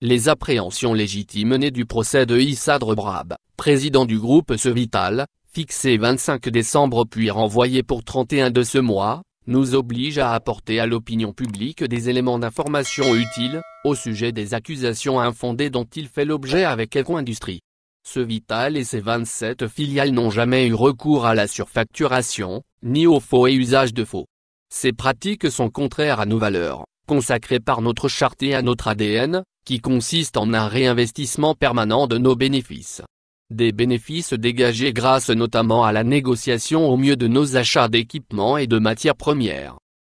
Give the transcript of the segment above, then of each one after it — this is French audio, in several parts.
Les appréhensions légitimes nées du procès de Issadre Brab, président du groupe Cevital, fixé 25 décembre puis renvoyé pour 31 de ce mois, nous obligent à apporter à l'opinion publique des éléments d'information utiles, au sujet des accusations infondées dont il fait l'objet avec Eco-Industrie. Ce Vital et ses 27 filiales n'ont jamais eu recours à la surfacturation, ni au faux et usage de faux. Ces pratiques sont contraires à nos valeurs, consacrées par notre charte et à notre ADN, qui consiste en un réinvestissement permanent de nos bénéfices. Des bénéfices dégagés grâce notamment à la négociation au mieux de nos achats d'équipements et de matières premières.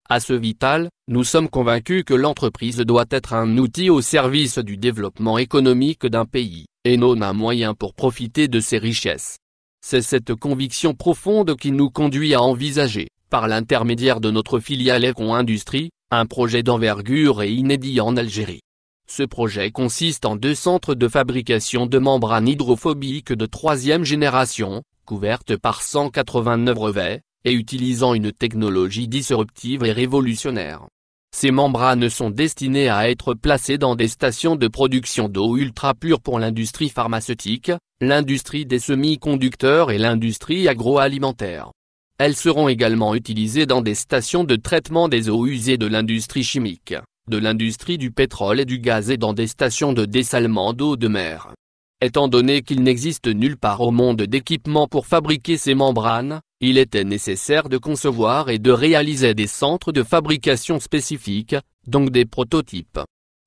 À ce vital, nous sommes convaincus que l'entreprise doit être un outil au service du développement économique d'un pays, et non un moyen pour profiter de ses richesses. C'est cette conviction profonde qui nous conduit à envisager, par l'intermédiaire de notre filiale Econ Industrie, un projet d'envergure et inédit en Algérie. Ce projet consiste en deux centres de fabrication de membranes hydrophobiques de troisième génération, couvertes par 189 brevets, et utilisant une technologie disruptive et révolutionnaire. Ces membranes sont destinées à être placées dans des stations de production d'eau ultra pure pour l'industrie pharmaceutique, l'industrie des semi-conducteurs et l'industrie agroalimentaire. Elles seront également utilisées dans des stations de traitement des eaux usées de l'industrie chimique de l'industrie du pétrole et du gaz et dans des stations de dessalement d'eau de mer. Étant donné qu'il n'existe nulle part au monde d'équipement pour fabriquer ces membranes, il était nécessaire de concevoir et de réaliser des centres de fabrication spécifiques, donc des prototypes.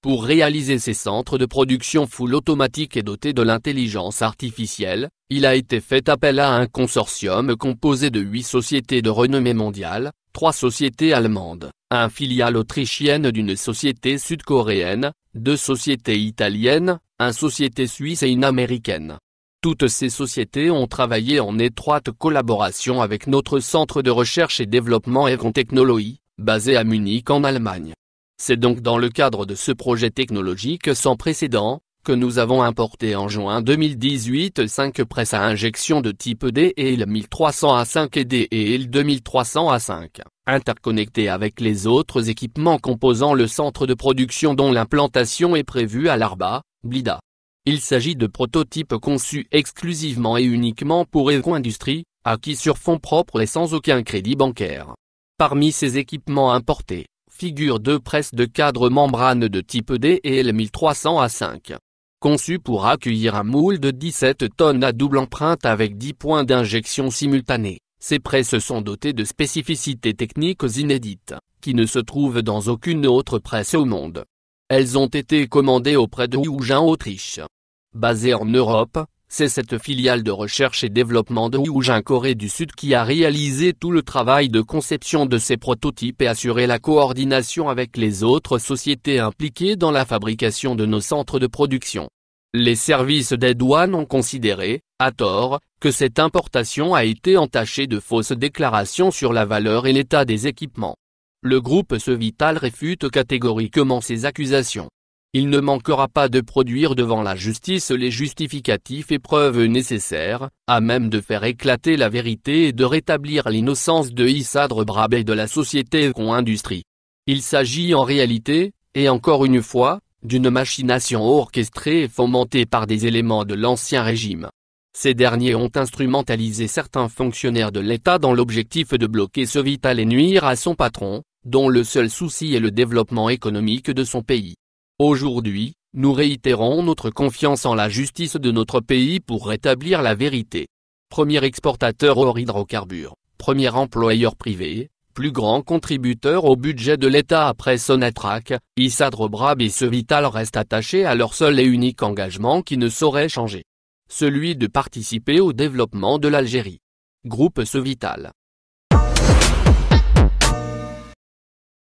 Pour réaliser ces centres de production full automatique et dotés de l'intelligence artificielle, il a été fait appel à un consortium composé de huit sociétés de renommée mondiale, trois sociétés allemandes, un filiale autrichienne d'une société sud-coréenne, deux sociétés italiennes, une société suisse et une américaine. Toutes ces sociétés ont travaillé en étroite collaboration avec notre centre de recherche et développement Evron Technology, basé à Munich en Allemagne. C'est donc dans le cadre de ce projet technologique sans précédent, que nous avons importé en juin 2018 5 presses à injection de type D et 1300 A5 et D et 2300 A5, interconnectées avec les autres équipements composant le centre de production dont l'implantation est prévue à l'Arba, Blida. Il s'agit de prototypes conçus exclusivement et uniquement pour eco Industrie, acquis sur fonds propres et sans aucun crédit bancaire. Parmi ces équipements importés, Figure 2 presse de cadre membrane de type D et L1300 A5. conçues pour accueillir un moule de 17 tonnes à double empreinte avec 10 points d'injection simultanés, ces presses sont dotées de spécificités techniques inédites, qui ne se trouvent dans aucune autre presse au monde. Elles ont été commandées auprès de en Autriche. Basée en Europe, c'est cette filiale de recherche et développement de Wujin Corée du Sud qui a réalisé tout le travail de conception de ces prototypes et assuré la coordination avec les autres sociétés impliquées dans la fabrication de nos centres de production. Les services des douanes ont considéré, à tort, que cette importation a été entachée de fausses déclarations sur la valeur et l'état des équipements. Le groupe Sevital réfute catégoriquement ces accusations. Il ne manquera pas de produire devant la justice les justificatifs et preuves nécessaires, à même de faire éclater la vérité et de rétablir l'innocence de Issadre Brabet et de la société Co-Industrie. Il s'agit en réalité, et encore une fois, d'une machination orchestrée et fomentée par des éléments de l'ancien régime. Ces derniers ont instrumentalisé certains fonctionnaires de l'État dans l'objectif de bloquer ce vital et nuire à son patron, dont le seul souci est le développement économique de son pays. Aujourd'hui, nous réitérons notre confiance en la justice de notre pays pour rétablir la vérité. Premier exportateur hors hydrocarbures, premier employeur privé, plus grand contributeur au budget de l'État après Sonatrach, Issadrobrab et Cevital restent attachés à leur seul et unique engagement qui ne saurait changer. Celui de participer au développement de l'Algérie. Groupe Cevital.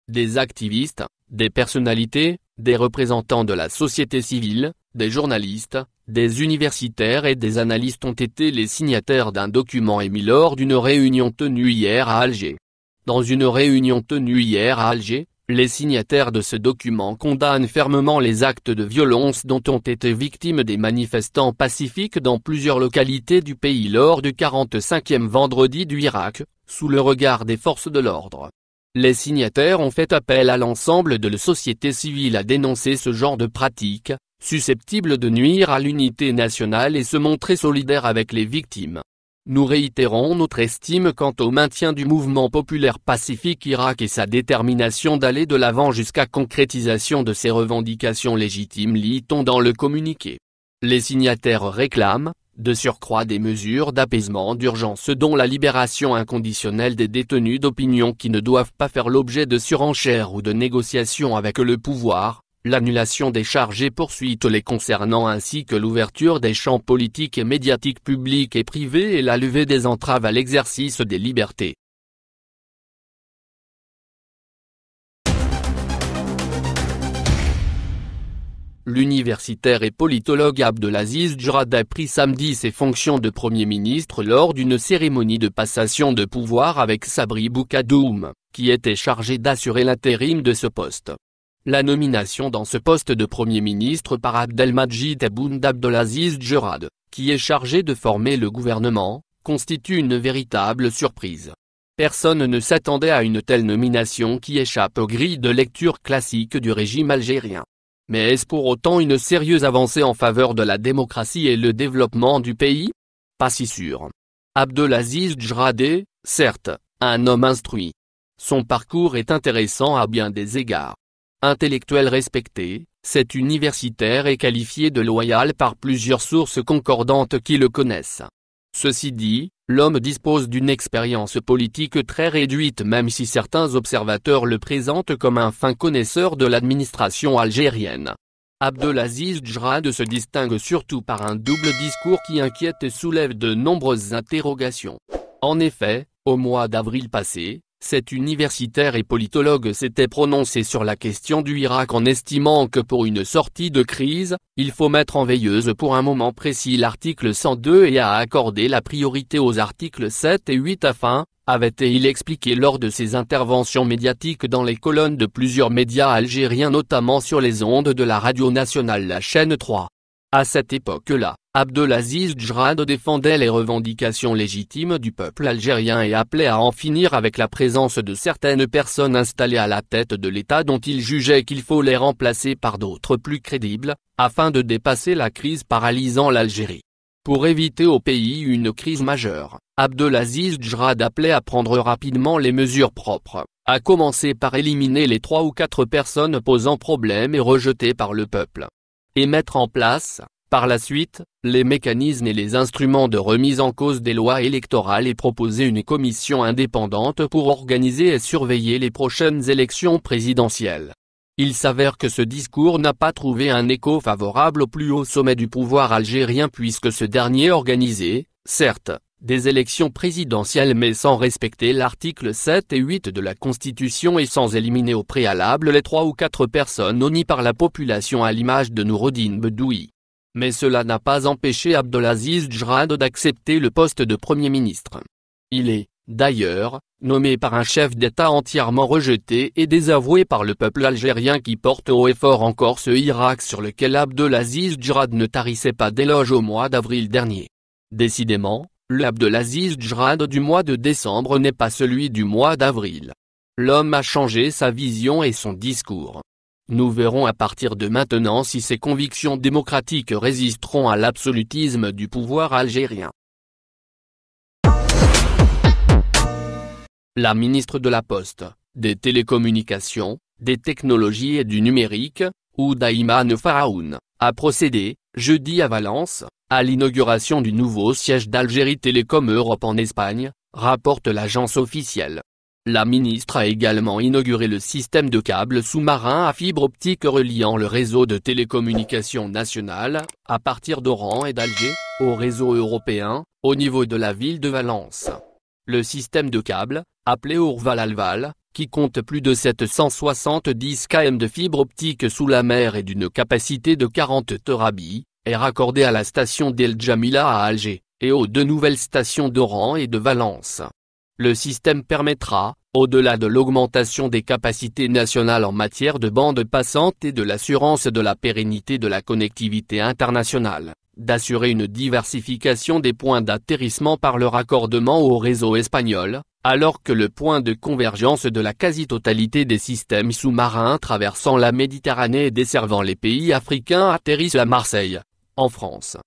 des activistes, des personnalités, des représentants de la société civile, des journalistes, des universitaires et des analystes ont été les signataires d'un document émis lors d'une réunion tenue hier à Alger. Dans une réunion tenue hier à Alger, les signataires de ce document condamnent fermement les actes de violence dont ont été victimes des manifestants pacifiques dans plusieurs localités du pays lors du 45e vendredi du Irak, sous le regard des forces de l'ordre. Les signataires ont fait appel à l'ensemble de la société civile à dénoncer ce genre de pratiques, susceptibles de nuire à l'unité nationale et se montrer solidaire avec les victimes. Nous réitérons notre estime quant au maintien du mouvement populaire pacifique Irak et sa détermination d'aller de l'avant jusqu'à concrétisation de ses revendications légitimes lit-on dans le communiqué. Les signataires réclament, de surcroît des mesures d'apaisement d'urgence dont la libération inconditionnelle des détenus d'opinion qui ne doivent pas faire l'objet de surenchères ou de négociations avec le pouvoir, l'annulation des charges et poursuites les concernant ainsi que l'ouverture des champs politiques et médiatiques publics et privés et la levée des entraves à l'exercice des libertés. L'universitaire et politologue Abdelaziz Djurad a pris samedi ses fonctions de Premier ministre lors d'une cérémonie de passation de pouvoir avec Sabri Boukadoum, qui était chargé d'assurer l'intérim de ce poste. La nomination dans ce poste de Premier ministre par Abdelmajid Aboun d'Abdelaziz qui est chargé de former le gouvernement, constitue une véritable surprise. Personne ne s'attendait à une telle nomination qui échappe aux grilles de lecture classique du régime algérien. Mais est-ce pour autant une sérieuse avancée en faveur de la démocratie et le développement du pays Pas si sûr. Abdelaziz Djradé, certes, un homme instruit. Son parcours est intéressant à bien des égards. Intellectuel respecté, cet universitaire est qualifié de loyal par plusieurs sources concordantes qui le connaissent. Ceci dit, l'homme dispose d'une expérience politique très réduite même si certains observateurs le présentent comme un fin connaisseur de l'administration algérienne. Abdelaziz Djrad se distingue surtout par un double discours qui inquiète et soulève de nombreuses interrogations. En effet, au mois d'avril passé, cet universitaire et politologue s'était prononcé sur la question du Irak en estimant que pour une sortie de crise, il faut mettre en veilleuse pour un moment précis l'article 102 et a accordé la priorité aux articles 7 et 8 afin, avait-il expliqué lors de ses interventions médiatiques dans les colonnes de plusieurs médias algériens notamment sur les ondes de la radio nationale la chaîne 3. À cette époque-là, Abdelaziz Djrad défendait les revendications légitimes du peuple algérien et appelait à en finir avec la présence de certaines personnes installées à la tête de l'État dont il jugeait qu'il faut les remplacer par d'autres plus crédibles, afin de dépasser la crise paralysant l'Algérie. Pour éviter au pays une crise majeure, Abdelaziz Djrad appelait à prendre rapidement les mesures propres, à commencer par éliminer les trois ou quatre personnes posant problème et rejetées par le peuple. Et mettre en place, par la suite, les mécanismes et les instruments de remise en cause des lois électorales et proposer une commission indépendante pour organiser et surveiller les prochaines élections présidentielles. Il s'avère que ce discours n'a pas trouvé un écho favorable au plus haut sommet du pouvoir algérien puisque ce dernier organisait, certes, des élections présidentielles mais sans respecter l'article 7 et 8 de la Constitution et sans éliminer au préalable les trois ou quatre personnes onies par la population à l'image de Nourodine Bedoui. Mais cela n'a pas empêché Abdelaziz Jrad d'accepter le poste de Premier ministre. Il est, d'ailleurs, nommé par un chef d'État entièrement rejeté et désavoué par le peuple algérien qui porte haut et fort encore ce Irak sur lequel Abdelaziz Jrad ne tarissait pas d'éloge au mois d'avril dernier. Décidément, l'Abdelaziz Jrad du mois de décembre n'est pas celui du mois d'avril. L'homme a changé sa vision et son discours. Nous verrons à partir de maintenant si ces convictions démocratiques résisteront à l'absolutisme du pouvoir algérien. La ministre de la Poste, des Télécommunications, des Technologies et du Numérique, Oudaïmane Faraoun, a procédé, jeudi à Valence, à l'inauguration du nouveau siège d'Algérie Télécom Europe en Espagne, rapporte l'agence officielle. La ministre a également inauguré le système de câbles sous-marins à fibre optique reliant le réseau de télécommunications national, à partir d'Oran et d'Alger, au réseau européen, au niveau de la ville de Valence. Le système de câbles, appelé urval alval qui compte plus de 770 km de fibre optique sous la mer et d'une capacité de 40 terabits, est raccordé à la station d'El Jamila à Alger, et aux deux nouvelles stations d'Oran et de Valence. Le système permettra, au-delà de l'augmentation des capacités nationales en matière de bande passante et de l'assurance de la pérennité de la connectivité internationale, d'assurer une diversification des points d'atterrissement par le raccordement au réseau espagnol, alors que le point de convergence de la quasi-totalité des systèmes sous-marins traversant la Méditerranée et desservant les pays africains atterrissent à Marseille, en France.